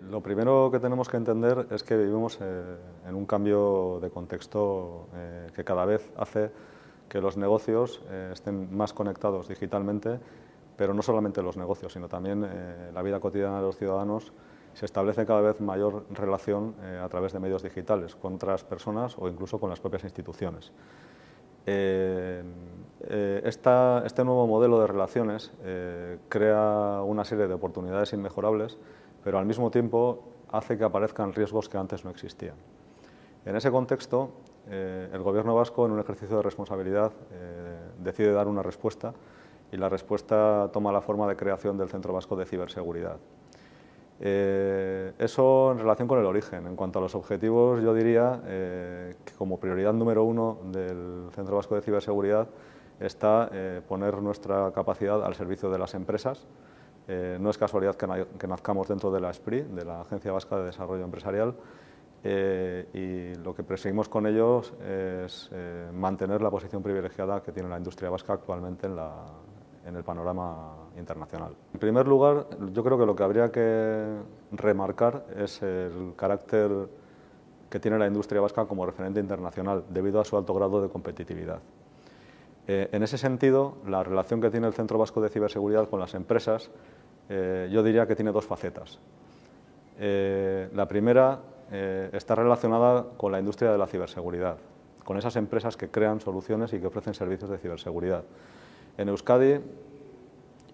Lo primero que tenemos que entender es que vivimos eh, en un cambio de contexto eh, que cada vez hace que los negocios eh, estén más conectados digitalmente, pero no solamente los negocios, sino también la vida cotidiana de los ciudadanos se establece cada vez mayor relación a través de medios digitales con otras personas o incluso con las propias instituciones. este nuevo modelo de relaciones crea una serie de oportunidades inmejorables pero al mismo tiempo hace que aparezcan riesgos que antes no existían. En ese contexto, eh, el Gobierno vasco, en un ejercicio de responsabilidad, eh, decide dar una respuesta y la respuesta toma la forma de creación del Centro Vasco de Ciberseguridad. Eh, eso en relación con el origen. En cuanto a los objetivos, yo diría que como prioridad número uno del Centro Vasco de Ciberseguridad está poner nuestra capacidad al servicio de las empresas eh, no es casualidad que, nazcamos dentro de la ESPRI, de la Agencia Vasca de Desarrollo Empresarial, eh, y lo que perseguimos con ellos es eh, mantener la posición privilegiada que tiene la industria vasca actualmente en el panorama internacional. En primer lugar, yo creo que lo que habría que remarcar es el carácter que tiene la industria vasca como referente internacional, debido a su alto grado de competitividad. Eh, en ese sentido, la relación que tiene el Centro Vasco de Ciberseguridad con las empresas, eh, yo diría que tiene dos facetas. Eh, la primera está relacionada con la industria de la ciberseguridad, con esas empresas que crean soluciones y que ofrecen servicios de ciberseguridad. En Euskadi,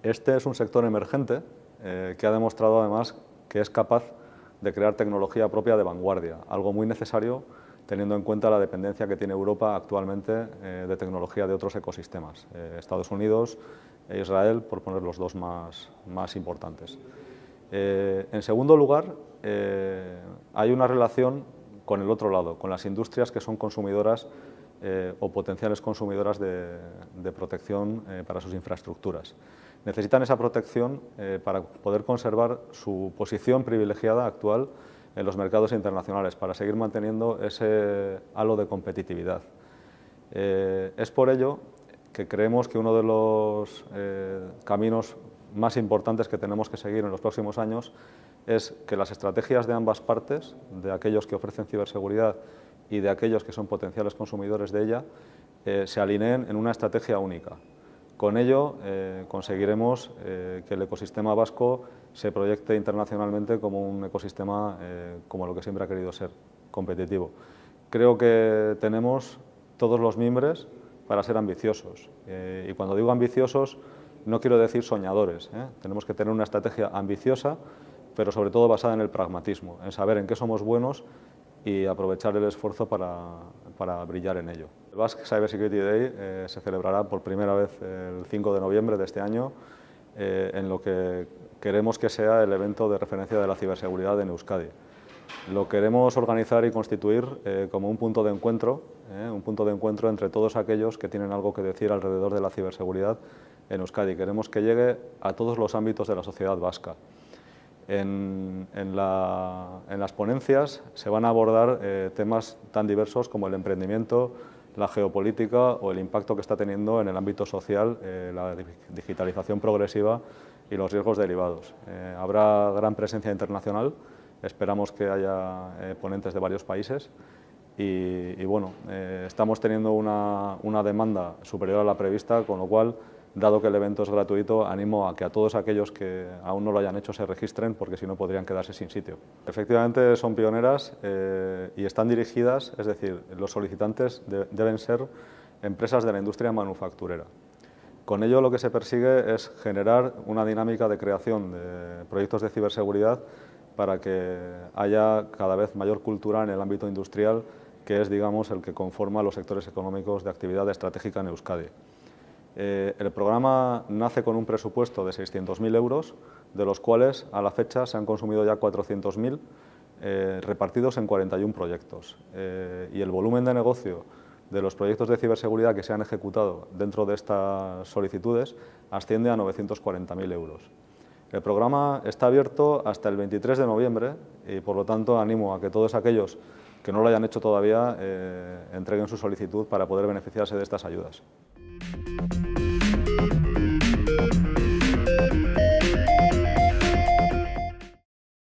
este es un sector emergente que ha demostrado además que es capaz de crear tecnología propia de vanguardia, algo muy necesario teniendo en cuenta la dependencia que tiene Europa actualmente eh, de tecnología de otros ecosistemas, eh, Estados Unidos e Israel, por poner los dos más, importantes. Eh, en segundo lugar, hay una relación con el otro lado, con las industrias que son consumidoras o potenciales consumidoras de protección para sus infraestructuras. Necesitan esa protección para poder conservar su posición privilegiada actual en los mercados internacionales para seguir manteniendo ese halo de competitividad. Eh, es por ello que creemos que uno de los eh, caminos más importantes que tenemos que seguir en los próximos años es que las estrategias de ambas partes, de aquellos que ofrecen ciberseguridad y de aquellos que son potenciales consumidores de ella, eh, se alineen en una estrategia única, con ello eh, conseguiremos eh, que el ecosistema vasco se proyecte internacionalmente como un ecosistema eh, como lo que siempre ha querido ser, competitivo. Creo que tenemos todos los mimbres para ser ambiciosos. y cuando digo ambiciosos, no quiero decir soñadores. Tenemos que tener una estrategia ambiciosa, pero sobre todo basada en el pragmatismo, en saber en qué somos buenos y aprovechar el esfuerzo para para brillar en ello. El Basque Cyber Security Day eh, se celebrará por primera vez el 5 de noviembre de este año eh, en lo que queremos que sea el evento de referencia de la ciberseguridad en Euskadi. Lo queremos organizar y constituir eh, como un punto de encuentro, un punto de encuentro entre todos aquellos que tienen algo que decir alrededor de la ciberseguridad en Euskadi. Queremos que llegue a todos los ámbitos de la sociedad vasca. En, las ponencias se van a abordar eh, temas tan diversos como el emprendimiento, la geopolítica o el impacto que está teniendo en el ámbito social eh, la digitalización progresiva y los riesgos derivados. Eh, habrá gran presencia internacional, esperamos que haya ponentes de varios países y, bueno, estamos teniendo una demanda superior a la prevista, con lo cual dado que el evento es gratuito, animo a que a todos aquellos que aún no lo hayan hecho se registren, porque si no podrían quedarse sin sitio. Efectivamente, son pioneras eh, y están dirigidas, es decir, los solicitantes deben ser empresas de la industria manufacturera. Con ello lo que se persigue es generar una dinámica de creación de proyectos de ciberseguridad para que haya cada vez mayor cultura en el ámbito industrial, que es digamos, el que conforma los sectores económicos de actividad estratégica en Euskadi. Eh, el programa nace con un presupuesto de 600.000 euros, de los cuales a la fecha se han consumido ya 400.000 eh, repartidos en 41 proyectos. Eh, y el volumen de negocio de los proyectos de ciberseguridad que se han ejecutado dentro de estas solicitudes asciende a 940.000 euros. El programa está abierto hasta el 23 de noviembre y por lo tanto animo a que todos aquellos que no lo hayan hecho todavía entreguen su solicitud para poder beneficiarse de estas ayudas.